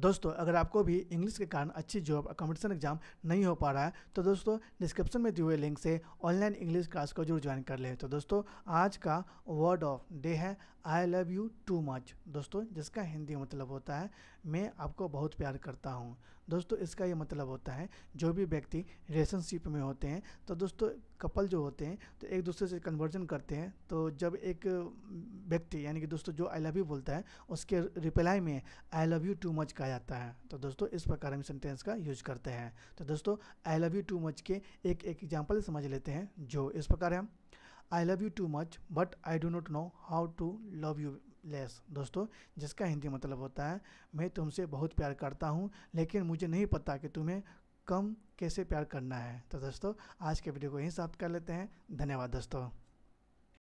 दोस्तों अगर आपको भी इंग्लिश के कारण अच्छी जॉब कॉम्पिटिशन एग्जाम नहीं हो पा रहा है तो दोस्तों डिस्क्रिप्शन में दिए हुए लिंक से ऑनलाइन इंग्लिश क्लास को जरूर ज्वाइन कर लें तो दोस्तों आज का वर्ड ऑफ डे है I love you too much दोस्तों जिसका हिंदी मतलब होता है मैं आपको बहुत प्यार करता हूँ दोस्तों इसका ये मतलब होता है जो भी व्यक्ति रिलेशनशिप में होते हैं तो दोस्तों कपल जो होते हैं तो एक दूसरे से कन्वर्जन करते हैं तो जब एक व्यक्ति यानी कि दोस्तों जो आई लव यू बोलता है उसके रिप्लाई में I love you too much कहा जाता है तो दोस्तों इस प्रकार हम सेंटेंस का यूज करते हैं तो दोस्तों I love you too much के एक एक एग्जाम्पल समझ लेते हैं जो इस प्रकार है I love you too much but I do not know how to love you less दोस्तों जिसका हिंदी मतलब होता है मैं तुमसे बहुत प्यार करता हूँ लेकिन मुझे नहीं पता कि तुम्हें कम कैसे प्यार करना है तो दोस्तों आज के वीडियो को यहीं समाप्त कर लेते हैं धन्यवाद दोस्तों